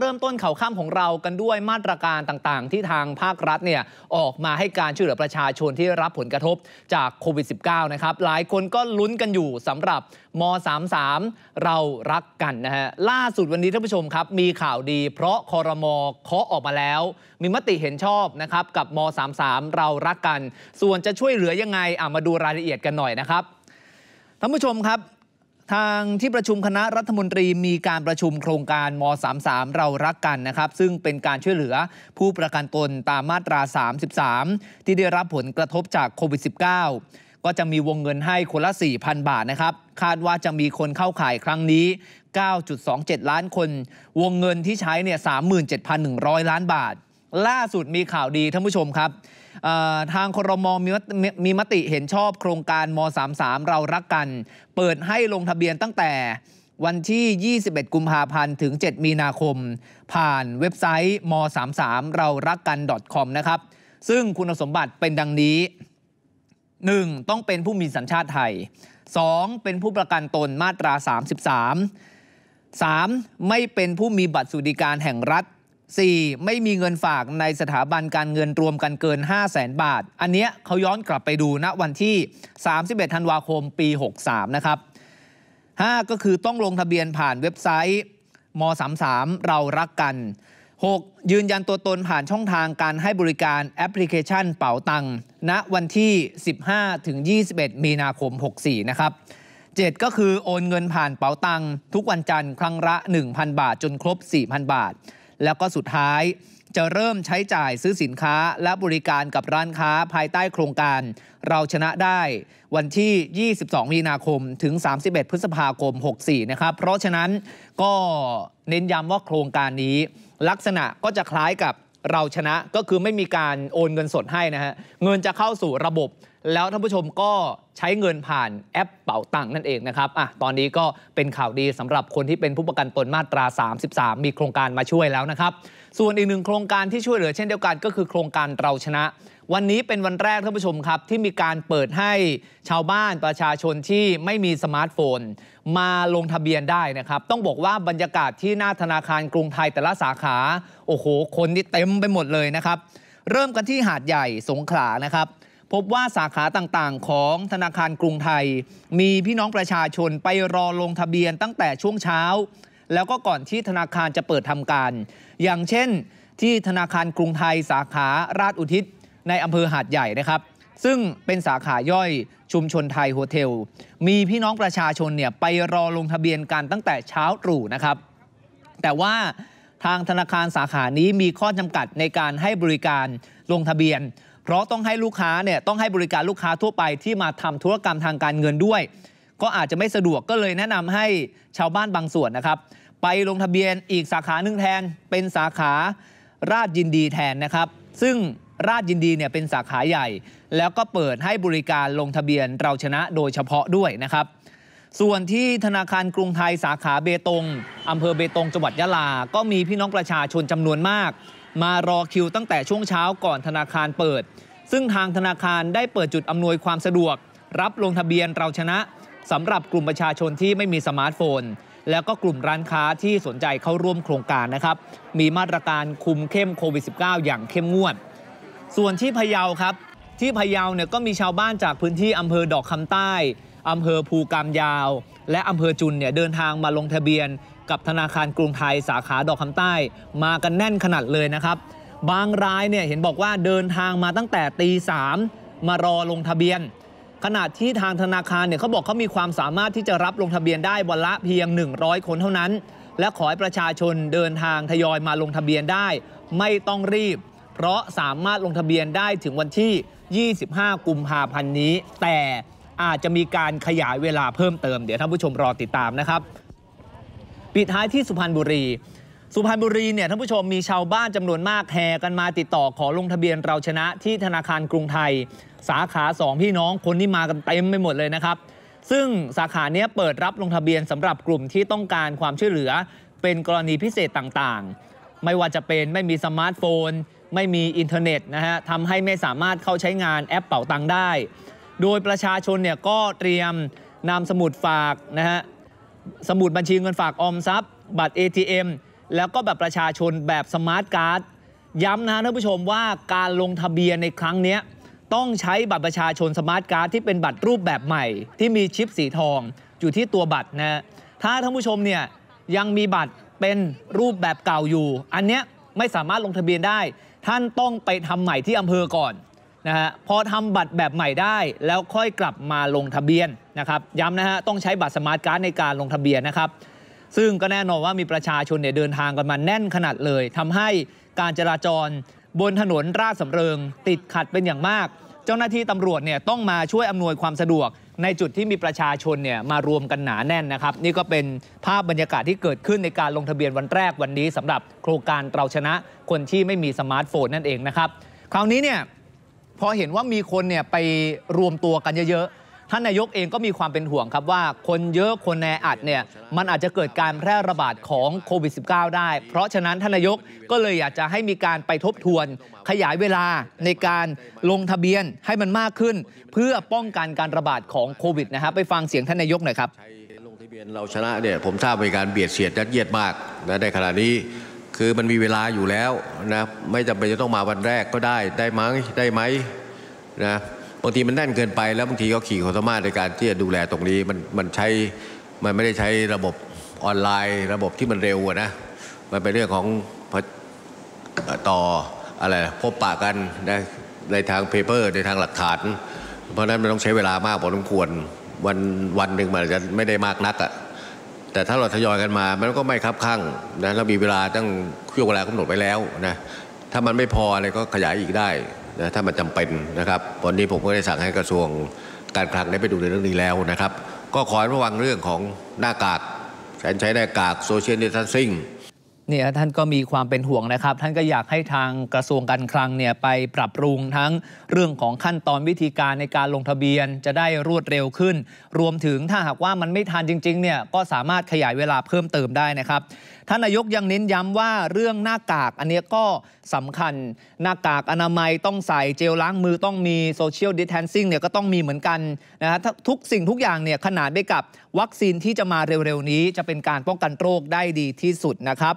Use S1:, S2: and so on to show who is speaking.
S1: เริ่มต้นข่าวข้ามของเรากันด้วยมาตรการต่างๆ ที่ทางภาครัฐเนี่ยออกมาให้การช่วยเหลือประชาชนที่รับผลกระทบจากโควิด -19 นะครับหลายคนก็ลุ้นกันอยู่สำหรับม .33 เรารักกันนะฮะล่าสุดวันนี้ท่านผู้ชมครับ มีข่าวดีเพราะคอรมอเคาะออกมาแล้ว มีมติเห็นชอบนะครับกับม .33 เรารักกัน ส่วนจะช่วยเหลือยังไงมาดูรายละเอียดกันหน่อยนะครับท่านผู้ชมครับทางที่ประชุมคณะรัฐมนตรีมีการประชุมโครงการม33เรารักกันนะครับ ซึ่งเป็นการช่วยเหลือผู้ประกันตนตามมาตรา 33ที่ได้รับผลกระทบจากโควิด -19 ก็จะมีวงเงินให้คนละ 4,000 บาทนะครับ คาดว่าจะมีคนเข้าข่ายครั้งนี้ 9.27 ล้านคน วงเงินที่ใช้เนี่ย37,100 ล้านบาทล่าสุดมีข่าวดีท่านผู้ชมครับทางครมมีมีมติเห็นชอบโครงการม .33 เรารักกัน เปิดให้ลงทะเบียนตั้งแต่วันที่ 21กุมภาพันธ์ถึง 7 มีนาคม ผ่านเว็บไซต์ม .33 เรารักกัน .com นะครับซึ่งคุณสมบัติเป็นดังนี้ 1. ต้องเป็นผู้มีสัญชาติไทย 2. เป็นผู้ประกันตนมาตรา 33 3. ไม่เป็นผู้มีบัตรสวัสดิการแห่งรัฐ 4. ไม่มีเงินฝากในสถาบันการเงินรวมกันเกิน 5 0 0แสนบาท อันเนี้ยเขาย้อนกลับไปดูณนะวันที่ 31ธันวาคมปี 63 นะครับ5ก็คือต้องลงทะเบียนผ่านเว็บไซต์ม33เรารักกัน 6. ยืนยันตัวตนผ่านช่องทางการให้บริการแอปพลิเคชันเป๋าตังณนะวันที่ 15 ถึง 21 มีนาคม 64นะครับ7ก็คือโอนเงินผ่านเป๋าตังทุกวันจันทร์ครั้งละ1,000 บาท จนครบ4,000 บาทแล้วก็สุดท้ายจะเริ่มใช้จ่ายซื้อสินค้าและบริการกับร้านค้าภายใต้โครงการ เราชนะได้วันที่ 22 มีนาคมถึง 31 พฤษภาคม 64 นะครับ เพราะฉะนั้นก็เน้นย้ำว่าโครงการนี้ ลักษณะก็จะคล้ายกับเราชนะก็คือไม่มีการโอนเงินสดให้นะฮะเงินจะเข้าสู่ระบบแล้วท่านผู้ชมก็ใช้เงินผ่านแอปเป๋าตังค์นั่นเองนะครับอ่ะตอนนี้ก็เป็นข่าวดีสำหรับคนที่เป็นผู้ประกันตนมาตรา 33 มีโครงการมาช่วยแล้วนะครับ ส่วนอีกหนึ่งโครงการที่ช่วยเหลือเช่นเดียวกันก็คือโครงการเราชนะ วันนี้เป็นวันแรกท่านผู้ชมครับ ที่มีการเปิดให้ชาวบ้านประชาชนที่ไม่มีสมาร์ทโฟน มาลงทะเบียนได้นะครับ ต้องบอกว่าบรรยากาศที่หน้าธนาคารกรุงไทยแต่ละสาขา โอ้โหคนนี่เต็มไปหมดเลยนะครับ เริ่มกันที่หาดใหญ่สงขลานะครับพบว่าสาขาต่างๆ ของธนาคารกรุงไทย มีพี่น้องประชาชนไปรอลงทะเบียนตั้งแต่ช่วงเช้า แล้วก็ก่อนที่ธนาคารจะเปิดทำการ อย่างเช่น ที่ธนาคารกรุงไทยสาขาราชอุทิศ ในอำเภอหาดใหญ่นะครับ ซึ่งเป็นสาขาย่อยชุมชนไทยโฮเทล มีพี่น้องประชาชนเนี่ยไปรอลงทะเบียนกันตั้งแต่เช้าตรู่นะครับแต่ว่าทางธนาคารสาขานี้มีข้อจำกัดในการให้บริการลงทะเบียนเพราะต้องให้ลูกค้าเนี่ยต้องให้บริการลูกค้าทั่วไปที่มาทำธุรกรรมทางการเงินด้วย ก็อาจจะไม่สะดวกก็เลยแนะนำให้ชาวบ้านบางส่วนนะครับ ไปลงทะเบียนอีกสาขาหนึ่งแทนเป็นสาขาราชยินดีแทนนะครับ ซึ่งราชยินดีเนี่ยเป็นสาขาใหญ่ แล้วก็เปิดให้บริการลงทะเบียนเราชนะโดยเฉพาะด้วยนะครับส่วนที่ธนาคารกรุงไทย สาขาเบตงอำเภอเบตงจังหวัดยะลา ก็มีพี่น้องประชาชนจำนวนมากมารอคิวตั้งแต่ช่วงเช้าก่อนธนาคารเปิด ซึ่งทางธนาคารได้เปิดจุดอำนวยความสะดวก รับลงทะเบียนเราชนะสำหรับกลุ่มประชาชนที่ไม่มีสมาร์ทโฟน แล้วก็กลุ่มร้านค้าที่สนใจเข้าร่วมโครงการนะครับมีมาตรการคุมเข้มโควิด -19 อย่างเข้มงวด ส่วนที่พะเยาครับ ที่พะเยาเนี่ยก็มีชาวบ้านจากพื้นที่อำเภอดอกคำใต้อำเภอภูกามยาว และอำเภอจุนเนี่ยเดินทางมาลงทะเบียน กับธนาคารกรุงไทยสาขาดอกคำใต้ มากันแน่นขนาดเลยนะครับ บางรายเนี่ยเห็นบอกว่าเดินทางมาตั้งแต่ตีสามมารอลงทะเบียน ขณะที่ทางธนาคารเนี่ยเขาบอกเขามีความสามารถที่จะรับลงทะเบียนได้วันละเพียง 100 คนเท่านั้น และขอให้ประชาชนเดินทางทยอยมาลงทะเบียนได้ไม่ต้องรีบเพราะสามารถลงทะเบียนได้ถึงวันที่ 25 กุมภาพันธ์นี้ แต่อาจจะมีการขยายเวลาเพิ่มเติม เดี๋ยวท่านผู้ชมรอติดตามนะครับ ปิดท้ายที่สุพรรณบุรี สุพรรณบุรีเนี่ยท่านผู้ชมมีชาวบ้านจำนวนมากแห่กันมาติดต่อขอลงทะเบียนเราชนะที่ธนาคารกรุงไทย สาขา2พี่น้องคนที่มากันเต็มไปหมดเลยนะครับ ซึ่งสาขาเนี้ยเปิดรับลงทะเบียนสำหรับกลุ่มที่ต้องการความช่วยเหลือเป็นกรณีพิเศษต่างๆ ไม่ว่าจะเป็นไม่มีสมาร์ทโฟน ไม่มีอินเทอร์เน็ตนะฮะทำให้ไม่สามารถเข้าใช้งานแอปเป่าตังได้โดยประชาชนเนี่ยก็เตรียมนำสมุดฝากนะฮะสมุดบัญชีเงินฝาก ออมทรัพย์ บัตร ATM แล้วก็แบบประชาชนแบบสมาร์ทการ์ดย้ำนะท่านผู้ชมว่าการลงทะเบียนในครั้งนี้ต้องใช้บัตรประชาชนสมาร์ทการ์ดที่เป็นบัตรรูปแบบใหม่ที่มีชิปสีทองอยู่ที่ตัวบัตรนะถ้าท่านผู้ชมเนี่ยยังมีบัตรเป็นรูปแบบเก่าอยู่ อันเนี้ยไม่สามารถลงทะเบียนได้ ท่านต้องไปทำใหม่ที่อำเภอก่อนนะฮะพอทำบัตรแบบใหม่ได้แล้วค่อยกลับมาลงทะเบียนนะครับย้ำนะฮะต้องใช้บัตรสมาร์ทการ์ดในการลงทะเบียนนะครับ ซึ่งก็แน่นอนว่ามีประชาชนเนี่ยเดินทางกันมาแน่นขนาดเลย ทำให้การจราจรบนถนนราชสำเริง ติดขัดเป็นอย่างมาก เจ้าหน้าที่ตำรวจเนี่ยต้องมาช่วยอำนวยความสะดวก ในจุดที่มีประชาชนเนี่ยมารวมกันหนาแน่นนะครับ นี่ก็เป็นภาพบรรยากาศที่เกิดขึ้นในการลงทะเบียนวันแรกวันนี้สำหรับโครงการเราชนะ คนที่ไม่มีสมาร์ทโฟนนั่นเองนะครับ คราวนี้เนี่ยพอเห็นว่ามีคนเนี่ยไปรวมตัวกันเยอะๆท่านนายกเองก็มีความเป็นห่วงครับว่าคนเยอะคนแออัดเนี่ยมันอาจจะเกิดการแพร่ระบาดของโควิด -19 ได้ เพราะฉะนั้นท่านนายกก็เลยอยากจะให้มีการไปทบทวนขยายเวลาในการลงทะเบียนให้มันมากขึ้น เพื่อป้องกันการระบาดของโควิดนะครับไปฟังเสียงท่านนายกหน่อยครับ
S2: ลงทะเบียนเราชนะเนี่ยผมทราบมีการเบียดเสียดยัดเยียดมากนะในขณะนี้คือมันมีเวลาอยู่แล้วนะไม่จำเป็นจะต้องมาวันแรกก็ได้ได้ไหมได้ไหมนะบางทีมันแน่นเกินไปแล้วบางทีก็ขี่ความสามารถในการที่จะดูแลตรงนี้มันมันใช้มันไม่ได้ใช้ระบบออนไลน์ ระบบที่มันเร็วนะมันเป็นเรื่องของต่ออะไรพบปะกันนะในทางเพเปอร์ในทางหลักฐาน เพราะนั้นมันต้องใช้เวลามากพอสมควรวันวันหนึ่งมันจะไม่ได้มากนักอะ่ะแต่ถ้าเราทยอยกันมา มันก็ไม่คับข้างนะเรามีเวลาตั้งช่วงเวลากำหนดไปแล้วนะถ้ามันไม่พออะไรก็ขยายอีกได้นะถ้ามันจำเป็นนะครับวันนี้ผมก็ได้สั่งให้กระทรวงการคลังได้ไปดูในเรื่องนี้แล้วนะครับ ก็ขอระวังเรื่องของหน้ากากการใช้หน้ากากโซเชียลดิสทันซิ่ง
S1: เนี่ยท่านก็มีความเป็นห่วงนะครับ ท่านก็อยากให้ทางกระทรวงการคลังเนี่ยไปปรับปรุงทั้งเรื่องของขั้นตอนวิธีการในการลงทะเบียนจะได้รวดเร็วขึ้น รวมถึงถ้าหากว่ามันไม่ทันจริงๆเนี่ยก็สามารถขยายเวลาเพิ่มเติมได้นะครับท่านนายกยังเน้นย้ำว่าเรื่องหน้ากากอันนี้ก็สำคัญ หน้ากากอนามัยต้องใส่เจลล้างมือต้องมีโซเชียลดิสแทนซิ่งเนี่ยก็ต้องมีเหมือนกันนะฮะทุกสิ่งทุกอย่างเนี่ยขนาดไปกับวัคซีนที่จะมาเร็ว ๆ นี้จะเป็นการป้องกันโรคได้ดีที่สุดนะครับ